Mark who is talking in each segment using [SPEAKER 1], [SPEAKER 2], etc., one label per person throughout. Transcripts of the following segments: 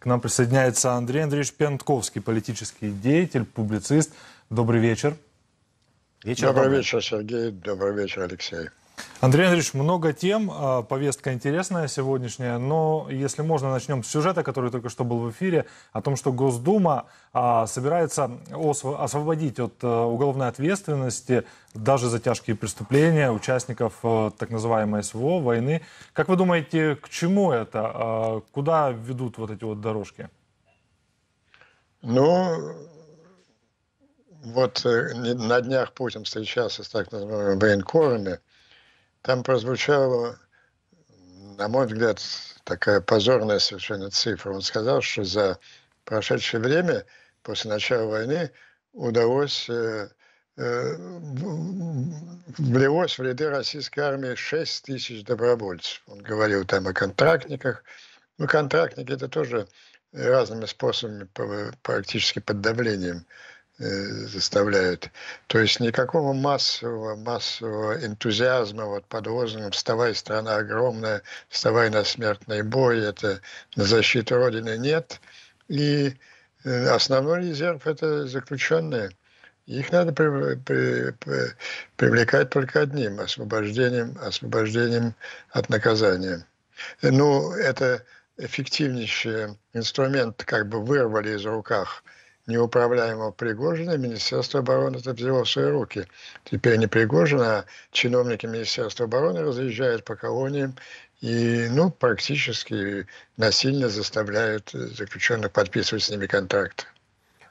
[SPEAKER 1] К нам присоединяется Андрей Андреевич Пентковский, политический деятель, публицист. Добрый
[SPEAKER 2] вечер. вечер добрый, добрый вечер, Сергей. Добрый вечер, Алексей.
[SPEAKER 1] Андрей Андреевич, много тем, а, повестка интересная сегодняшняя, но если можно, начнем с сюжета, который только что был в эфире, о том, что Госдума а, собирается освободить от э, уголовной ответственности даже за тяжкие преступления участников э, так называемой СВО, войны. Как вы думаете, к чему это? А, куда ведут вот эти вот
[SPEAKER 2] дорожки? Ну, вот э, на днях Путин встречался с так называемыми военкорами, там прозвучало, на мой взгляд, такая позорная совершенно цифра. Он сказал, что за прошедшее время, после начала войны, удалось э, э, влилось в ряды российской армии 6 тысяч добровольцев. Он говорил там о контрактниках. Ну, контрактники это тоже разными способами, практически под давлением Э, заставляют. То есть никакого массового, массового энтузиазма вот под лозунгом «Вставай, страна огромная», «Вставай на смертный бой», это на защиту Родины нет. И э, основной резерв – это заключенные. Их надо при, при, при, привлекать только одним – освобождением, освобождением от наказания. Ну, это эффективнейший инструмент, как бы вырвали из руках – неуправляемого Пригожина, Министерство обороны это взяло в свои руки. Теперь не Пригожин, а чиновники Министерства обороны разъезжают по колониям и ну, практически насильно заставляют э, заключенных подписывать с ними контракты.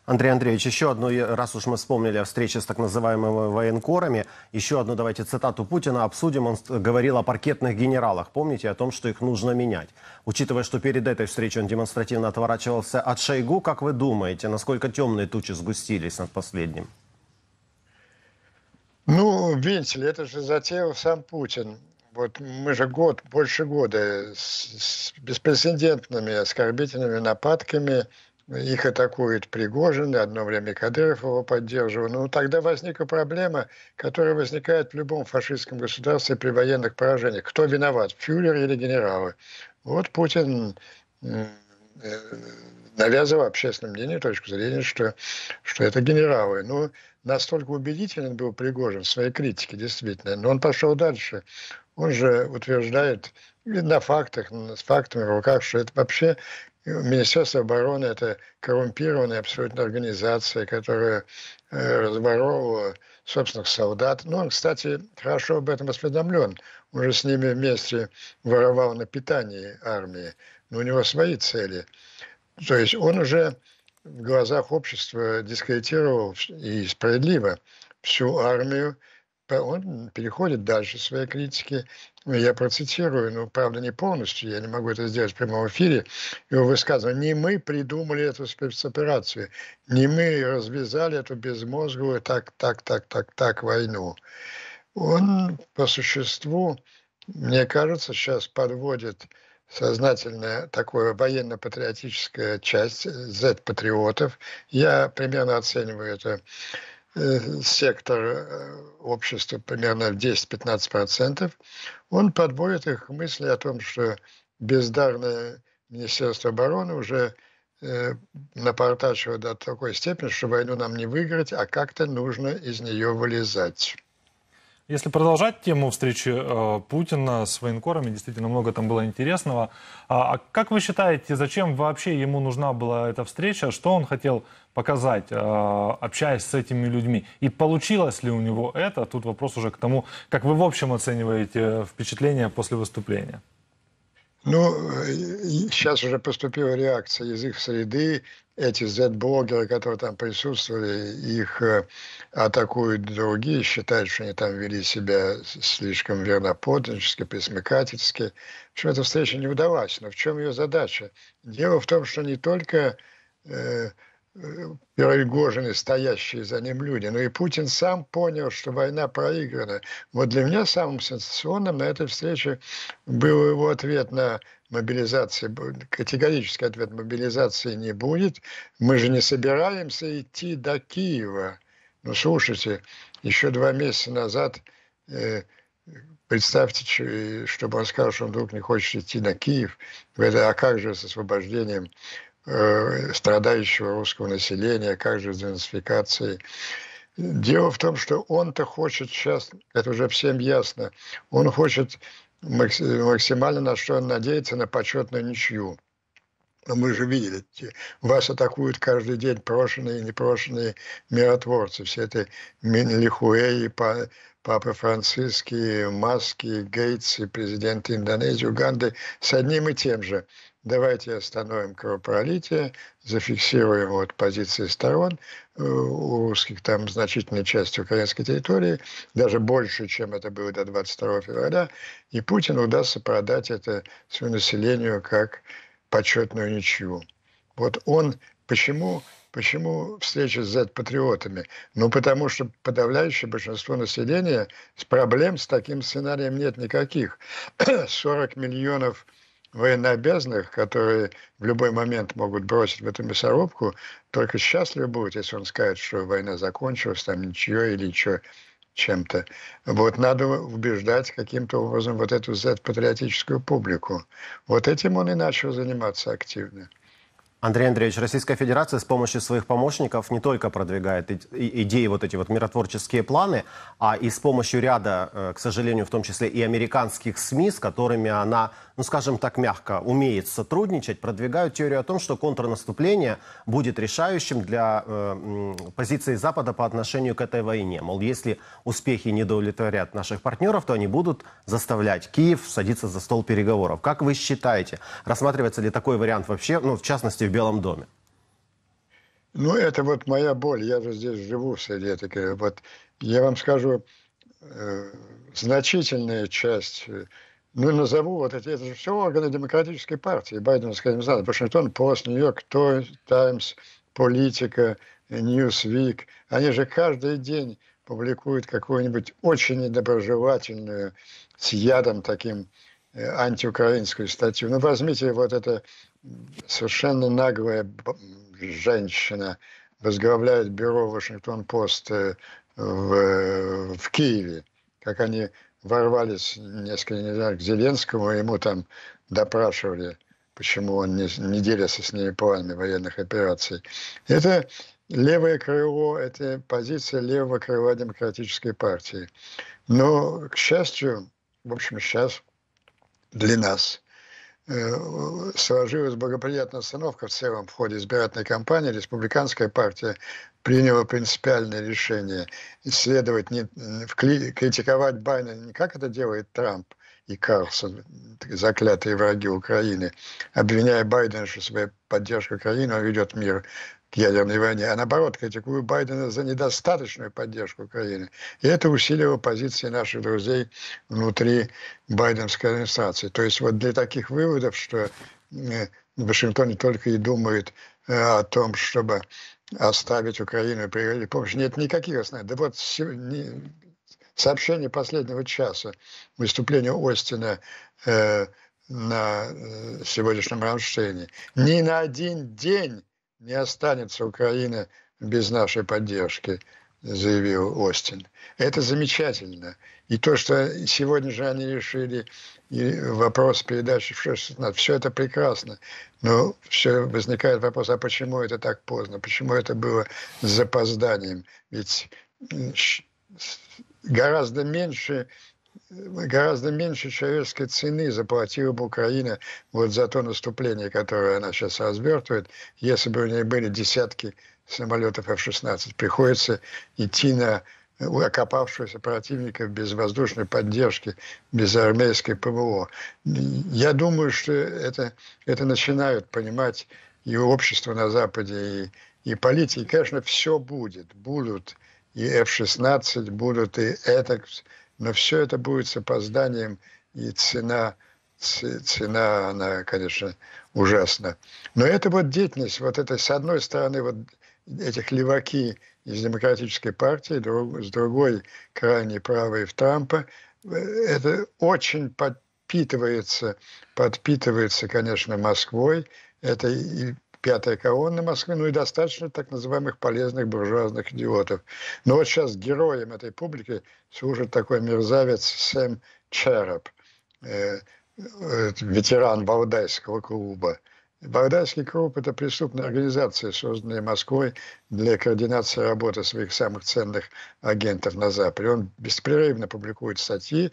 [SPEAKER 2] Андрей Андреевич, еще одну раз уж мы вспомнили о
[SPEAKER 3] встрече с так называемыми военкорами, еще одну давайте цитату Путина обсудим. Он говорил о паркетных генералах. Помните о том, что их нужно менять. Учитывая, что перед этой встречей он демонстративно отворачивался от Шойгу, как вы думаете, насколько темные тучи сгустились над последним?
[SPEAKER 2] Ну, видите ли, это же затеял сам Путин. Вот мы же год, больше года с, с беспрецедентными оскорбительными нападками – их атакует Пригожин, одно время Кадыров его поддерживал. Но ну, тогда возникла проблема, которая возникает в любом фашистском государстве при военных поражениях. Кто виноват, фюрер или генералы? Вот Путин э, навязывал общественному мнению точку зрения, что, что это генералы. Но ну, настолько убедителен был Пригожин в своей критике, действительно. Но он пошел дальше. Он же утверждает на фактах, с фактами в руках, что это вообще Министерство обороны – это коррумпированная абсолютно организация, которая э, разворовывала собственных солдат. Но ну, он, кстати, хорошо об этом осведомлен. Он же с ними вместе воровал на питании армии. Но у него свои цели. То есть он уже в глазах общества дискредитировал и справедливо всю армию, он переходит дальше своей критики. Ну, я процитирую, но, ну, правда, не полностью, я не могу это сделать в прямом эфире, его высказывание. Не мы придумали эту спецоперацию, не мы развязали эту безмозглую так, так, так, так, так войну. Он по существу, мне кажется, сейчас подводит сознательная такое военно-патриотическая часть Z-патриотов. Э, я примерно оцениваю это Э, сектор э, общества примерно 10-15%, он подводит их к мысли о том, что бездарное Министерство обороны уже э, до такой степени, что войну нам не выиграть, а как-то нужно из нее вылезать.
[SPEAKER 1] Если продолжать тему встречи э, Путина с военкорами, действительно много там было интересного. А, а, как вы считаете, зачем вообще ему нужна была эта встреча? Что он хотел показать, э, общаясь с этими людьми? И получилось ли у него это? Тут вопрос уже к тому, как вы в общем оцениваете э, впечатление после выступления.
[SPEAKER 2] Ну, сейчас э, уже поступила реакция из их среды. Эти Z-блогеры, которые там присутствовали, их э, атакуют другие, считают, что они там вели себя слишком верноподданнически, присмыкательски. Что эта встреча не удалась. Но в чем ее задача? Дело в том, что не только э, Пригожин э, стоящие за ним люди. Но ну и Путин сам понял, что война проиграна. Вот для меня самым сенсационным на этой встрече был его ответ на мобилизацию: категорический ответ, мобилизации не будет. Мы же не собираемся идти до Киева. Ну, слушайте, еще два месяца назад э, представьте, чтобы он сказал, что он вдруг не хочет идти на Киев. Это, а как же с освобождением Э, страдающего русского населения, как же денацификации. Дело в том, что он-то хочет сейчас, это уже всем ясно, он хочет максимально на что он надеется, на почетную ничью. Но мы же видели, вас атакуют каждый день прошенные и непрошенные миротворцы, все это минлихуэи по Папа Франциски, Маски, Гейтс и президент Индонезии, Уганды с одним и тем же. Давайте остановим кровопролитие, зафиксируем вот позиции сторон э, у русских, там значительная часть украинской территории, даже больше, чем это было до 22 февраля, и Путин удастся продать это своему населению как почетную ничью. Вот он, почему Почему встреча с Z-патриотами? Ну, потому что подавляющее большинство населения с проблем с таким сценарием нет никаких. 40 миллионов военнообязанных, которые в любой момент могут бросить в эту мясорубку, только счастливы будут, если он скажет, что война закончилась, там ничего или еще чем-то. Вот надо убеждать каким-то образом вот эту Z-патриотическую публику. Вот этим он и начал заниматься активно.
[SPEAKER 3] Андрей Андреевич, Российская Федерация с помощью своих помощников не только продвигает идеи, вот эти вот миротворческие планы, а и с помощью ряда, э, к сожалению, в том числе и американских СМИ, с которыми она ну скажем так мягко, умеет сотрудничать, продвигают теорию о том, что контрнаступление будет решающим для э, позиции Запада по отношению к этой войне. Мол, если успехи не удовлетворят наших партнеров, то они будут заставлять Киев садиться за стол переговоров. Как вы считаете, рассматривается ли такой вариант вообще, ну в частности в Белом доме?
[SPEAKER 2] Ну, это вот моя боль. Я же здесь живу среди таких. Э, вот я вам скажу, э, значительная часть э, ну, назову вот эти, это же все органы демократической партии, байденовской организации, Вашингтон Пост, Нью-Йорк Таймс, Политика, Ньюсвик, они же каждый день публикуют какую-нибудь очень недоброжелательную, с ядом таким, э, антиукраинскую статью. Ну, возьмите вот это совершенно наглая женщина, возглавляет бюро Вашингтон-Пост э, в, э, в Киеве, как они ворвались несколько недель к Зеленскому, ему там допрашивали, почему он не, не делится с ними планами военных операций. Это левое крыло, это позиция левого крыла демократической партии. Но, к счастью, в общем, сейчас для нас – Э, э, сложилась благоприятная обстановка в целом в ходе избирательной кампании. Республиканская партия приняла принципиальное решение исследовать, не, критиковать Байдена не как это делает Трамп, и Карлсон, заклятые враги Украины, обвиняя Байдена, что своей поддержка Украины, он ведет мир к ядерной войне, а наоборот, критикую Байдена за недостаточную поддержку Украины. И это усилило позиции наших друзей внутри байденской администрации. То есть вот для таких выводов, что э, Вашингтон не только и думает э, о том, чтобы оставить Украину при помощи, нет никаких оснований. Да вот сообщение последнего часа, выступление Остина э, на э, сегодняшнем Рамштейне, ни на один день не останется Украина без нашей поддержки, заявил Остин. Это замечательно. И то, что сегодня же они решили и вопрос передачи в 16, все это прекрасно. Но все возникает вопрос, а почему это так поздно? Почему это было с запозданием? Ведь гораздо меньше гораздо меньше человеческой цены заплатила бы Украина вот за то наступление, которое она сейчас развертывает, если бы у нее были десятки самолетов F-16. Приходится идти на э, окопавшегося противника без воздушной поддержки, без армейской ПВО. Я думаю, что это, это начинают понимать и общество на Западе, и, и политики. И, конечно, все будет. Будут и F-16, будут и это но все это будет с опозданием, и цена, цена, она, конечно, ужасна. Но это вот деятельность, вот это, с одной стороны, вот этих леваки из демократической партии, друг, с другой крайне правой в Трампа, это очень подпитывается, подпитывается, конечно, Москвой, это и пятой колонны Москвы, ну и достаточно так называемых полезных буржуазных идиотов. Но вот сейчас героем этой публики служит такой мерзавец Сэм Череп, э, э, ветеран Валдайского клуба. Багдадский клуб – это преступная организация, созданная Москвой для координации работы своих самых ценных агентов на Западе. Он беспрерывно публикует статьи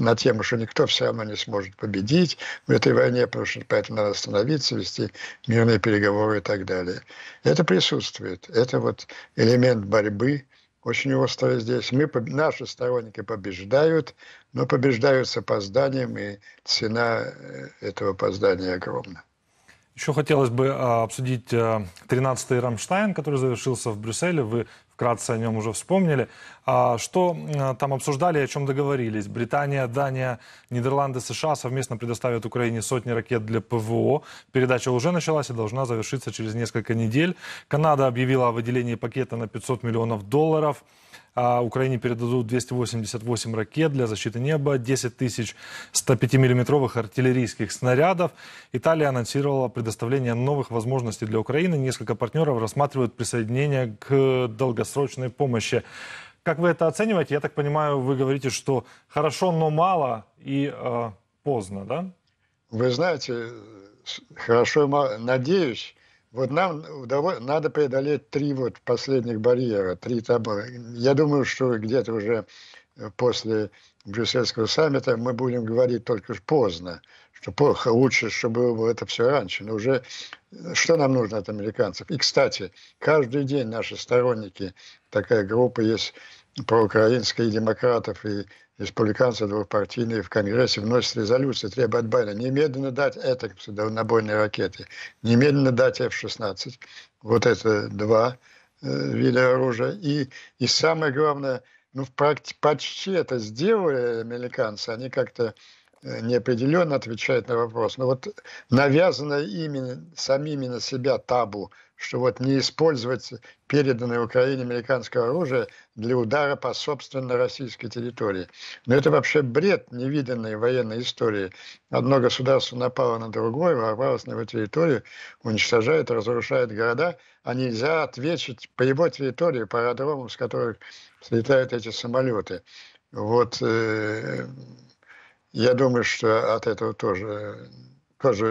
[SPEAKER 2] на тему, что никто все равно не сможет победить в этой войне, потому что поэтому надо остановиться, вести мирные переговоры и так далее. Это присутствует. Это вот элемент борьбы, очень остро здесь. Мы, наши сторонники побеждают, но побеждают с опозданием, и цена э, этого опоздания огромна.
[SPEAKER 1] Еще хотелось бы а, обсудить 13-й э, «Рамштайн», который завершился в Брюсселе. Вы вкратце о нем уже вспомнили. А, что там обсуждали и о чем договорились? Британия, Дания, Нидерланды, США совместно предоставят Украине сотни ракет для ПВО. Передача уже началась и должна завершиться через несколько недель. Канада объявила о выделении пакета на 500 миллионов долларов а Украине передадут 288 ракет для защиты неба, 10 тысяч 105-миллиметровых артиллерийских снарядов. Италия анонсировала предоставление новых возможностей для Украины. Несколько партнеров рассматривают присоединение к долгосрочной помощи. Как вы это оцениваете? Я так понимаю, вы говорите, что хорошо, но мало и э,
[SPEAKER 2] поздно, да? Вы знаете, хорошо, надеюсь, вот нам надо преодолеть три вот последних барьера, три табора. Я думаю, что где-то уже э, после Брюссельского саммита мы будем говорить только поздно, что плохо, лучше, чтобы было это все раньше. Но уже э, что нам нужно от американцев? И, кстати, каждый день наши сторонники, такая группа есть проукраинская и демократов, и республиканцы двухпартийные в Конгрессе вносят резолюцию, требуя от Байдена немедленно дать это дальнобойные ракеты, немедленно дать F-16, вот это два э, вида оружия. И, и самое главное, ну, почти, почти это сделали американцы, они как-то э, неопределенно отвечают на вопрос. Но вот навязано ими, самими на себя табу – что вот не использовать переданное Украине американское оружие для удара по собственной российской территории. Но это вообще бред невиданной военной истории. Одно государство напало на другое, ворвалось на его территорию, уничтожает, разрушает города, а нельзя ответить по его территории, по аэродромам, с которых слетают эти самолеты. Вот э, я думаю, что от этого тоже тоже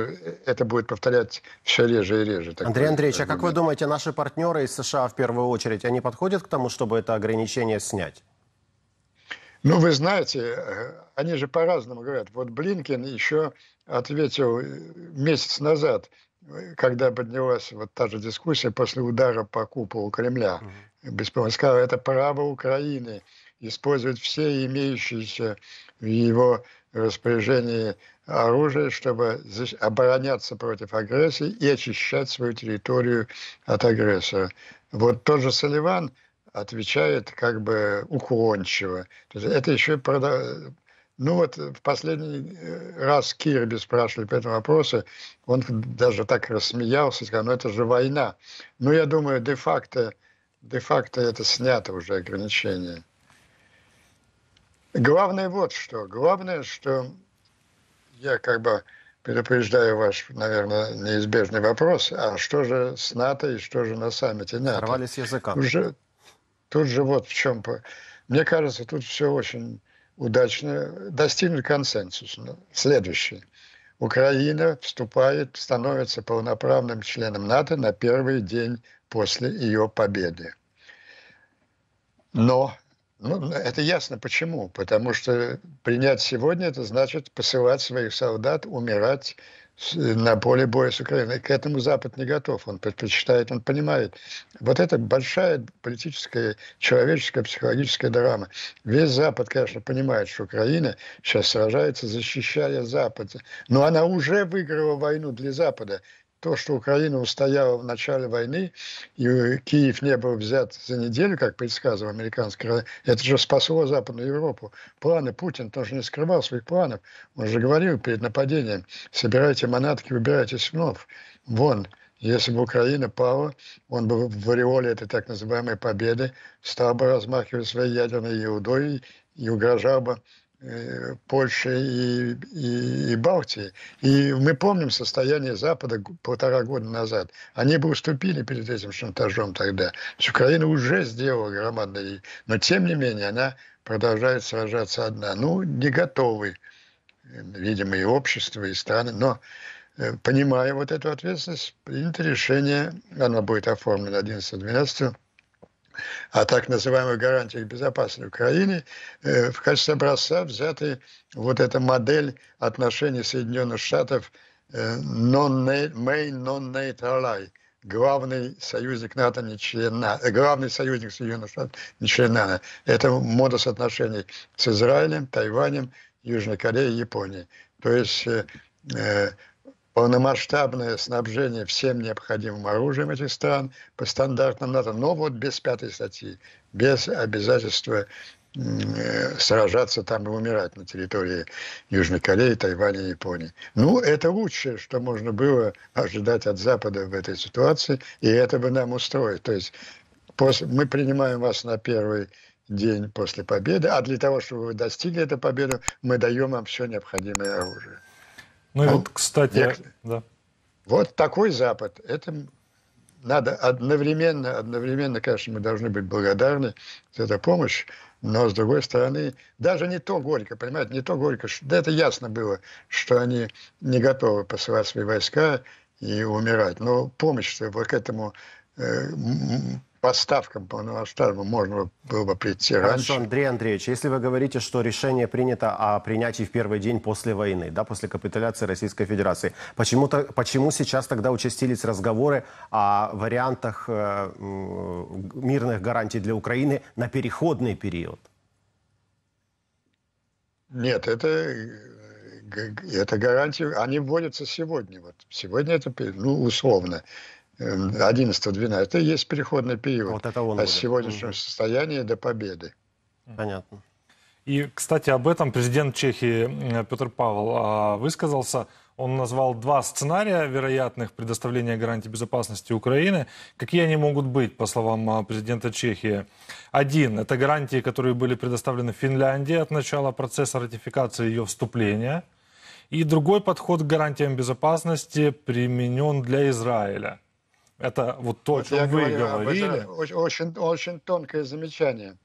[SPEAKER 2] э, это будет повторять все реже и реже. Такой, Андрей Андреевич, а как вы
[SPEAKER 3] думаете, наши партнеры из США в первую очередь, они подходят к тому, чтобы это ограничение снять?
[SPEAKER 2] Ну, вы знаете, э, они же по-разному говорят. Вот Блинкин еще ответил э, месяц назад, когда поднялась вот та же дискуссия после удара по куполу Кремля. Беспомощно сказал, это право Украины использовать все имеющиеся в его распоряжении оружие, чтобы обороняться против агрессии и очищать свою территорию от агрессора. Вот тот же Соливан отвечает как бы уклончиво. То есть это еще продав... Ну вот в последний э, раз Кирби спрашивали по этому вопросу, он даже так рассмеялся, сказал, ну это же война. Но ну, я думаю, де-факто де -факто это снято уже ограничение. Главное вот что. Главное, что я как бы предупреждаю ваш, наверное, неизбежный вопрос, а что же с НАТО и что же на саммите НАТО? Сорвались языка. Уже, тут же вот в чем... Мне кажется, тут все очень удачно. Достигнут консенсус. Ну, следующий. Украина вступает, становится полноправным членом НАТО на первый день после ее победы. Но ну, это ясно почему. Потому что принять сегодня это значит посылать своих солдат умирать на поле боя с Украиной. К этому Запад не готов. Он предпочитает, он понимает. Вот это большая политическая, человеческая, психологическая драма. Весь Запад, конечно, понимает, что Украина сейчас сражается, защищая Запад. Но она уже выиграла войну для Запада то, что Украина устояла в начале войны, и Киев не был взят за неделю, как предсказывал американский, это же спасло Западную Европу. Планы Путин, тоже не скрывал своих планов. Он же говорил перед нападением, собирайте манатки, выбирайтесь снов. Вон, если бы Украина пала, он бы в ореоле этой так называемой победы стал бы размахивать своей ядерной еудой и угрожал бы Э, Польши и, и, и Балтии. И мы помним состояние Запада полтора года назад. Они бы уступили перед этим шантажом тогда. Украина уже сделала громадный, но тем не менее она продолжает сражаться одна. Ну, не готовы, э, видимо, и общество, и страны, но э, понимая вот эту ответственность, принято решение, оно будет оформлено 11-12 о а так называемых гарантиях безопасности Украины, э, в качестве образца взяты вот эта модель отношений Соединенных Штатов э, non main non-NATO ally, главный союзник НАТО не член НАТО, э, главный союзник Соединенных Штатов не член НАТО. Это модус отношений с Израилем, Тайванем, Южной Кореей, Японией. То есть полномасштабное снабжение всем необходимым оружием этих стран по стандартам НАТО, но вот без пятой статьи, без обязательства э, сражаться там и умирать на территории Южной Кореи, Тайваня и Японии. Ну, это лучшее, что можно было ожидать от Запада в этой ситуации, и это бы нам устроит. То есть после, мы принимаем вас на первый день после победы, а для того, чтобы вы достигли эту победу, мы даем вам все необходимое оружие. Ну и а вот, кстати, я... да. вот такой Запад. Это надо одновременно, одновременно, конечно, мы должны быть благодарны за эту помощь, но, с другой стороны, даже не то горько, понимаете, не то горько. Да это ясно было, что они не готовы посылать свои войска и умирать. Но помощь вот к этому э, поставкам полномасштабно можно было бы прийти Хорошо, раньше.
[SPEAKER 3] Андрей Андреевич, если вы говорите, что решение принято о принятии в первый день после войны, да, после капитуляции Российской Федерации, почему, -то, почему сейчас тогда участились разговоры о вариантах э, мирных гарантий для Украины на переходный
[SPEAKER 2] период? Нет, это, э, это гарантии, они вводятся сегодня. Вот. Сегодня это, ну, условно, 11-12. Это и есть переходный период вот это он от будет. сегодняшнего состояния до победы.
[SPEAKER 1] Понятно. И, кстати, об этом президент Чехии Петр Павел а, высказался. Он назвал два сценария вероятных предоставления гарантий безопасности Украины. Какие они могут быть, по словам а, президента Чехии? Один – это гарантии, которые были предоставлены Финляндии от начала процесса ратификации ее вступления. И другой подход к гарантиям безопасности применен для Израиля – это вот то, вот о чем вы говорили. Этом,
[SPEAKER 2] очень, очень тонкое замечание.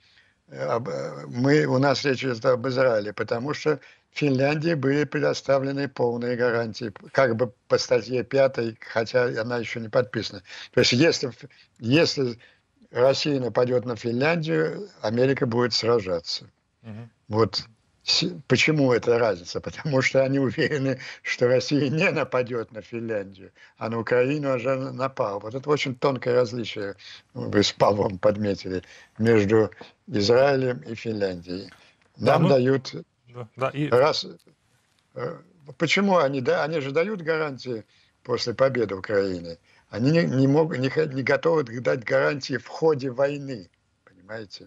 [SPEAKER 2] Э, э, мы, у нас речь идет об Израиле, потому что Финляндии были предоставлены полные гарантии, как бы по статье 5, хотя она еще не подписана. То есть если, если Россия нападет на Финляндию, Америка будет сражаться. Угу. Вот Почему эта разница? Потому что они уверены, что Россия не нападет на Финляндию, а на Украину уже напала. Вот это очень тонкое различие, вы с Павлом подметили, между Израилем и Финляндией. Нам да, ну, дают... Да, да, и... раз, э, почему они? Да, они же дают гарантии после победы Украины. Они не, не, могут, не, не готовы дать гарантии в ходе войны, понимаете?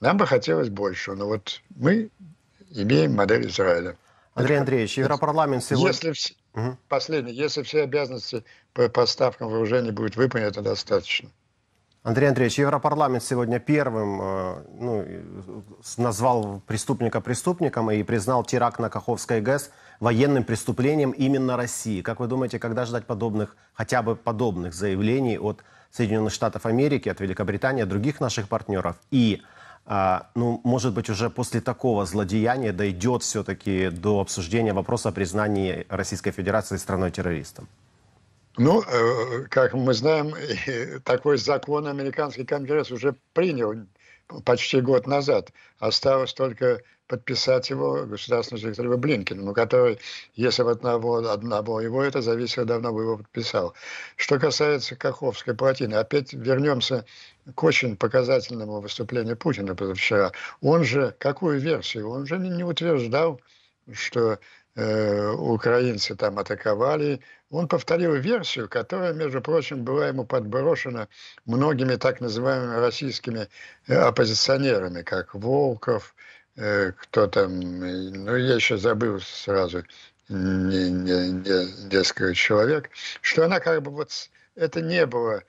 [SPEAKER 2] Нам бы хотелось больше, но вот мы имеем модель Израиля. Андрей Андреевич, Европарламент сегодня... Если все, угу. Последний, если все обязанности по поставкам вооружений будут выполнены, это достаточно.
[SPEAKER 3] Андрей Андреевич, Европарламент сегодня первым э, ну, назвал преступника преступником и признал теракт на Каховской ГЭС военным преступлением именно России. Как вы думаете, когда ждать подобных, хотя бы подобных заявлений от Соединенных Штатов Америки, от Великобритании, от других наших партнеров? И а, ну, может быть, уже после такого злодеяния дойдет все-таки до обсуждения вопроса о признании Российской Федерации страной-террористом?
[SPEAKER 2] Ну, э, как мы знаем, такой закон американский конгресс уже принял почти год назад. Осталось только подписать его государственному секретарю Блинкину, но который, если бы одного, одного его это зависело, давно бы его подписал. Что касается Каховской плотины, опять вернемся к очень показательному выступлению Путина позавчера. Он же, какую версию? Он же не утверждал, что Э, украинцы там атаковали. Он повторил версию, которая, между прочим, была ему подброшена многими так называемыми российскими э, оппозиционерами, как Волков, э, кто там, ну я еще забыл сразу не, не, не, несколько человек, что она как бы вот это не было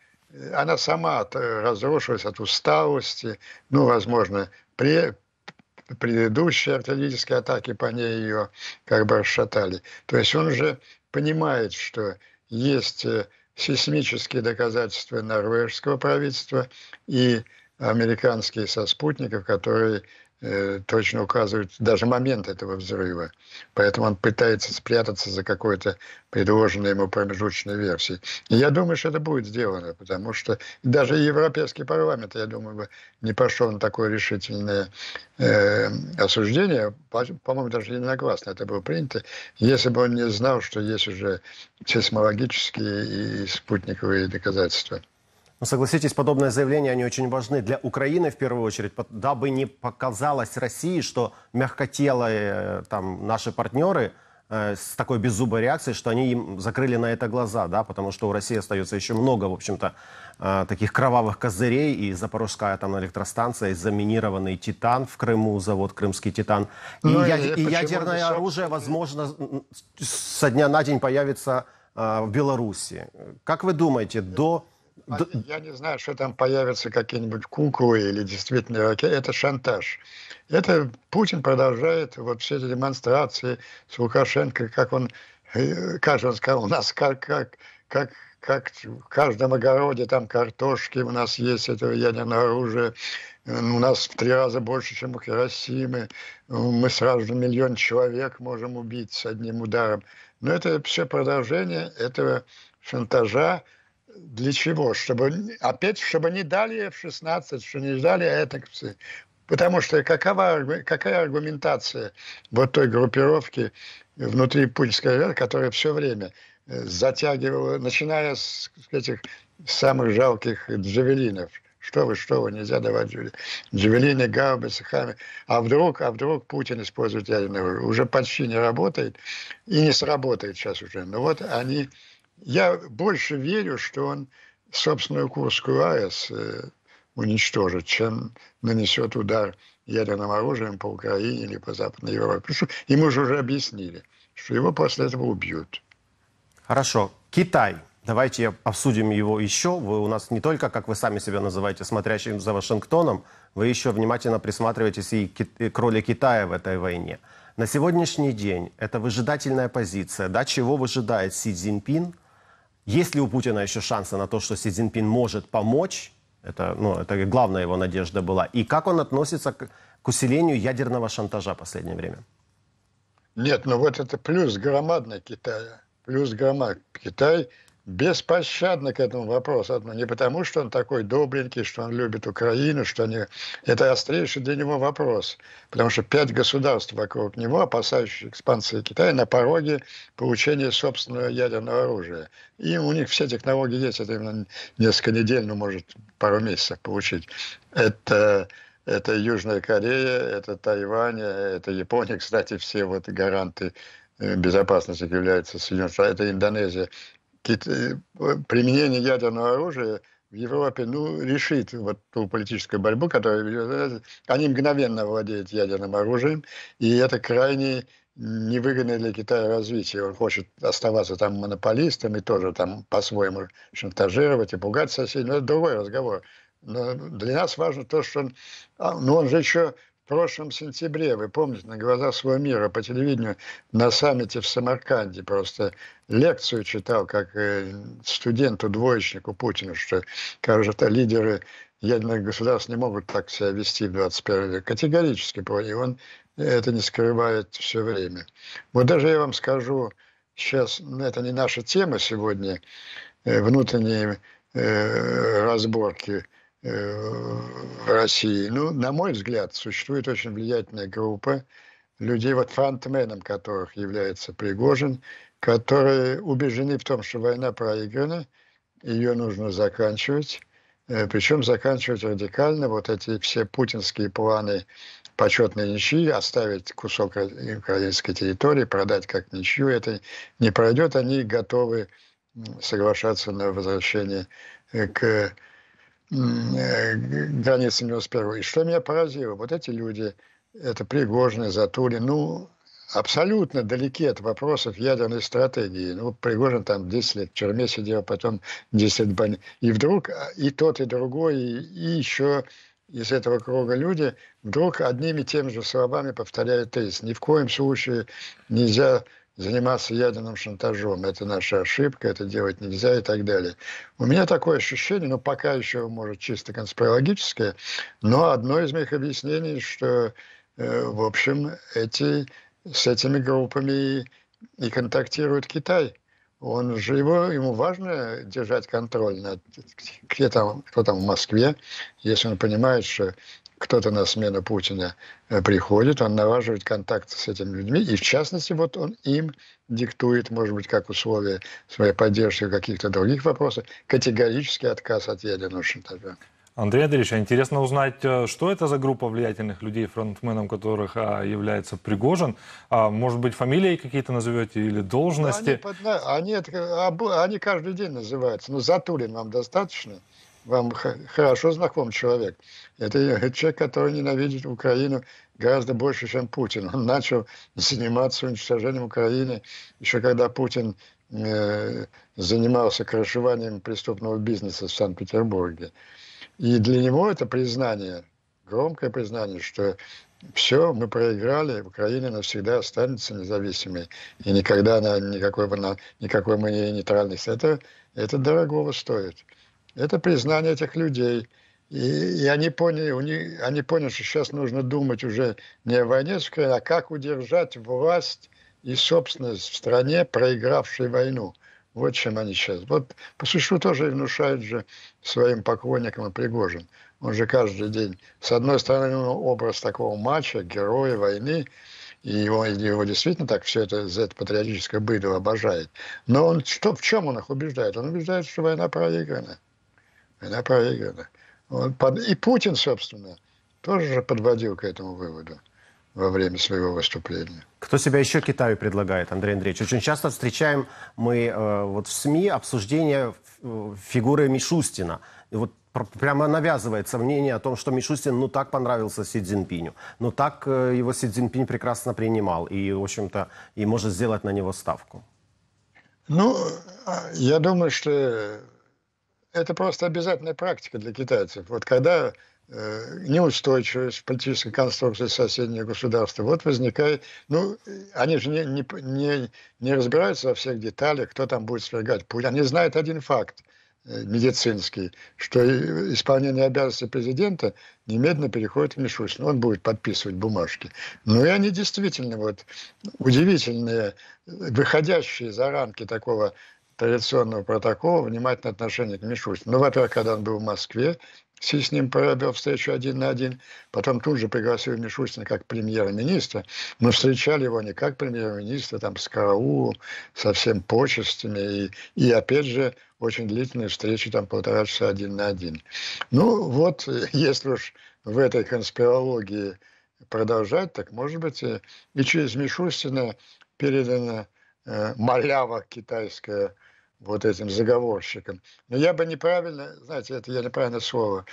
[SPEAKER 2] она сама разрушилась от усталости, ну, возможно, при, предыдущие артиллерийские атаки по ней ее как бы расшатали. То есть он уже понимает, что есть э, сейсмические доказательства норвежского правительства и американские со спутников, которые Э, точно указывают даже момент этого взрыва. Поэтому он пытается спрятаться за какой-то предложенной ему промежуточной версией. И я думаю, что это будет сделано, потому что даже Европейский парламент, я думаю, бы не пошел на такое решительное э, осуждение, по-моему, даже единогласно это было принято, если бы он не знал, что есть уже сейсмологические и спутниковые доказательства.
[SPEAKER 3] Но согласитесь, подобные заявления, они очень важны для Украины в первую очередь, дабы не показалось России, что мягкотелые э, там, наши партнеры э, с такой беззубой реакцией, что они им закрыли на это глаза, да, потому что у России остается еще много, в общем-то, э, таких кровавых козырей, и Запорожская там электростанция, и заминированный титан в Крыму, завод «Крымский титан», и, ну, я, и ядерное дышать? оружие, возможно, со дня на день появится в Беларуси. Как вы думаете,
[SPEAKER 2] до а да. Я не знаю, что там появятся какие-нибудь куклы или действительно ракеты. Это шантаж. Это Путин продолжает вот все эти демонстрации с Лукашенко, как он, э, как он сказал, у нас как, как, как как в каждом огороде там картошки, у нас есть этого ядерного оружие, э, у нас в три раза больше, чем у Хиросимы, э, мы сразу же миллион человек можем убить с одним ударом. Но это все продолжение этого шантажа, для чего? Чтобы опять, чтобы не дали F-16, что не ждали а Этаксы. Потому что какова, какая аргументация вот той группировки внутри путинской ряда, которая все время э, затягивала, начиная с этих самых жалких джавелинов. Что вы, что вы, нельзя давать джавелины, гаубицы, хами. А вдруг, а вдруг Путин использует ядерное оружие? Уже почти не работает и не сработает сейчас уже. Но ну вот они я больше верю, что он собственную Курскую АЭС э, уничтожит, чем нанесет удар ядерным оружием по Украине или по Западной Европе. Потому что ему же уже объяснили, что его после этого убьют.
[SPEAKER 3] Хорошо. Китай. Давайте обсудим его еще. Вы у нас не только, как вы сами себя называете, смотрящим за Вашингтоном, вы еще внимательно присматриваетесь и к роли Китая в этой войне. На сегодняшний день это выжидательная позиция. Да, чего выжидает Си Цзиньпин – есть ли у Путина еще шансы на то, что Си Цзиньпин может помочь? Это, ну, это главная его надежда была. И как он
[SPEAKER 2] относится к, к усилению
[SPEAKER 3] ядерного шантажа в последнее время?
[SPEAKER 2] Нет, ну вот это плюс громадный Китая. Плюс громад. Китай беспощадно к этому вопросу. Не потому, что он такой добренький, что он любит Украину, что они... это острейший для него вопрос. Потому что пять государств вокруг него, опасающихся экспансии Китая, на пороге получения собственного ядерного оружия. И у них все технологии есть, это именно несколько недель, ну, может, пару месяцев получить. Это это Южная Корея, это Тайвань, это Япония. Кстати, все вот гаранты э, безопасности являются Соединенные это Индонезия. Э, применение ядерного оружия в Европе ну, решит вот ту политическую борьбу, которая э, Они мгновенно владеют ядерным оружием, и это крайне невыгодно для Китая развитие. Он хочет оставаться там монополистом и тоже там по-своему шантажировать и пугать соседей. Но это другой разговор. Но для нас важно то, что он... А, ну, он же еще прошлом сентябре, вы помните, на глаза своего мира по телевидению на саммите в Самарканде просто лекцию читал, как э, студенту-двоечнику Путину, что, кажется, лидеры ядерных государств не могут так себя вести в 21 веке. Категорически, и он э, это не скрывает все время. Вот даже я вам скажу, сейчас ну, это не наша тема сегодня, э, внутренние разборки – Э, России. Ну, на мой взгляд, существует очень влиятельная группа людей, вот фронтменом которых является Пригожин, которые убеждены в том, что война проиграна, ее нужно заканчивать, э, причем заканчивать радикально. Вот эти все путинские планы почетной ничьи, оставить кусок украинской территории, продать как ничью, это не пройдет. Они готовы соглашаться на возвращение э, к Э, границы 91 И что меня поразило, вот эти люди, это Пригожин, Затулин, ну, абсолютно далеки от вопросов ядерной стратегии. Ну, Пригожин там 10 лет в тюрьме сидел, потом 10 лет в больнице. И вдруг а, и тот, и другой, и, и еще из этого круга люди вдруг одними и теми же словами повторяют тезис. Ни в коем случае нельзя заниматься ядерным шантажом. Это наша ошибка, это делать нельзя и так далее. У меня такое ощущение, ну пока еще, может, чисто конспирологическое, но одно из моих объяснений, что, э, в общем, эти, с этими группами и, и контактирует Китай. Он же его, ему важно держать контроль над где там, кто там в Москве, если он понимает, что кто-то на смену Путина э, приходит, он налаживает контакты с этими людьми, и в частности вот он им диктует, может быть, как условия своей поддержки каких-то других вопросов. категорический отказ от ядерного шантажа.
[SPEAKER 1] Андрей Андреевич, а интересно узнать, э, что это за группа влиятельных людей, фронтменом которых а, является Пригожин? А, может быть, фамилии какие-то назовете или должности? Ну,
[SPEAKER 2] они, они, э, они каждый день называются. Ну, Затулин вам достаточно? вам хорошо знаком человек. Это э, человек, который ненавидит Украину гораздо больше, чем Путин. Он начал заниматься уничтожением Украины еще когда Путин э, занимался крышеванием преступного бизнеса в Санкт-Петербурге. И для него это признание, громкое признание, что все, мы проиграли, Украина навсегда останется независимой, и никогда она, никакой, никакой мы не нейтральности. Это, это дорогого стоит. Это признание этих людей. И, и они поняли, у них, они поняли, что сейчас нужно думать уже не о войне а как удержать власть и собственность в стране, проигравшей войну. Вот чем они сейчас. Вот по существу тоже и внушают же своим поклонникам и Пригожин. Он же каждый день, с одной стороны, образ такого матча, героя войны, и его, его действительно так все это, за это патриотическое быдло обожает. Но он, что, в чем он их убеждает? Он убеждает, что война проиграна. Она проиграна. Он под... И Путин, собственно, тоже же подводил к этому выводу во время своего выступления.
[SPEAKER 3] Кто себя еще Китаю предлагает, Андрей Андреевич? Очень часто встречаем мы э, вот в СМИ обсуждение э, фигуры Мишустина. И вот прямо навязывается мнение о том, что Мишустин ну так понравился Си Цзиньпиню, ну так э, его Си Цзиньпинь прекрасно принимал и, в общем-то, и может сделать на него ставку.
[SPEAKER 2] Ну, а, я думаю, что это просто обязательная практика для китайцев. Вот когда э, неустойчивость политической конструкции соседнего государства. Вот возникает, ну, они же не, не, не, не разбираются во всех деталях, кто там будет свергать путь. Они знают один факт э, медицинский, что исполнение обязанностей президента немедленно переходит в Мишустин. Он будет подписывать бумажки. Ну и они действительно вот удивительные, выходящие за рамки такого традиционного протокола внимательное отношение к Мишустину. Ну, во-первых, когда он был в Москве, Си с ним провел встречу один на один, потом тут же пригласил Мишустина как премьер-министра. Мы встречали его не как премьер-министра, там с караулом, со всем почестями, и, и опять же очень длительные встречи, там полтора часа один на один. Ну вот, если уж в этой конспирологии продолжать, так может быть и, и через Мишустина передана э, малява китайская вот этим заговорщикам. Но я бы неправильно, знаете, это я неправильно слово,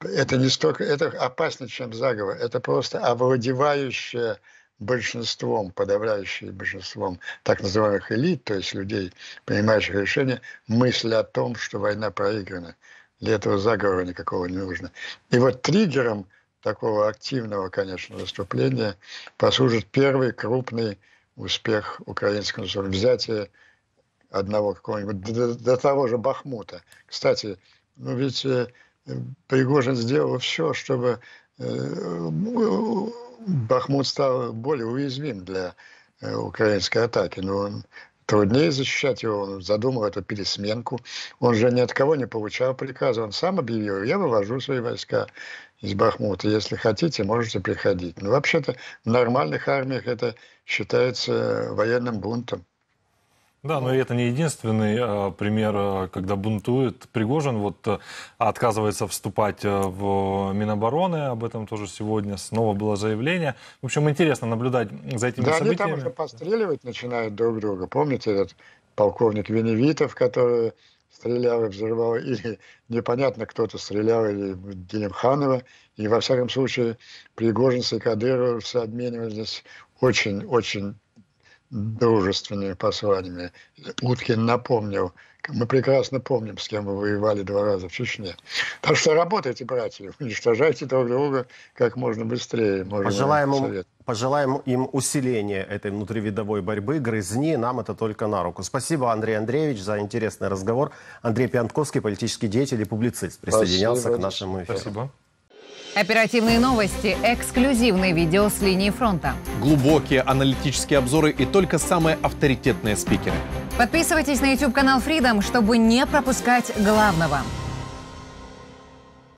[SPEAKER 2] это не столько, это опаснее, чем заговор, это просто овладевающее большинством, подавляющее большинством так называемых элит, то есть людей, принимающих решения, мысль о том, что война проиграна. Для этого заговора никакого не нужно. И вот триггером такого активного, конечно, выступления послужит первый крупный успех украинского взятия одного какого-нибудь, до, до того же Бахмута. Кстати, ну ведь э, Пригожин сделал все, чтобы э, ну, Бахмут стал более уязвим для э, украинской атаки. Но он труднее защищать его, он задумал эту пересменку. Он же ни от кого не получал приказа, он сам объявил, я вывожу свои войска из Бахмута, если хотите, можете приходить. Но ну, вообще-то в нормальных армиях это считается военным бунтом.
[SPEAKER 1] Да, но это не единственный э, пример, э, когда бунтует Пригожин, вот э, отказывается вступать в Минобороны, об этом тоже сегодня снова было заявление. В общем, интересно наблюдать за этими да, событиями. Да, они там уже
[SPEAKER 2] постреливать начинают друг друга. Помните этот полковник Веневитов, который стрелял и взрывал или непонятно кто-то стрелял, или Делимханова. И во всяком случае Пригожин и Кадыров обменивались очень-очень дружественными посланиями. Уткин напомнил, мы прекрасно помним, с кем вы воевали два раза в Чечне. Так что работайте, братья, уничтожайте друг друга как можно
[SPEAKER 3] быстрее. Пожелаем им, пожелаем им усиления этой внутривидовой борьбы, грызни, нам это только на руку. Спасибо, Андрей Андреевич, за интересный разговор. Андрей Пиантковский, политический деятель и публицист, присоединялся Спасибо. к нашему эфиру. Спасибо.
[SPEAKER 1] Оперативные новости, эксклюзивные видео с линии фронта.
[SPEAKER 3] Глубокие аналитические обзоры и только самые
[SPEAKER 1] авторитетные спикеры.
[SPEAKER 3] Подписывайтесь на YouTube-канал Freedom, чтобы не пропускать главного.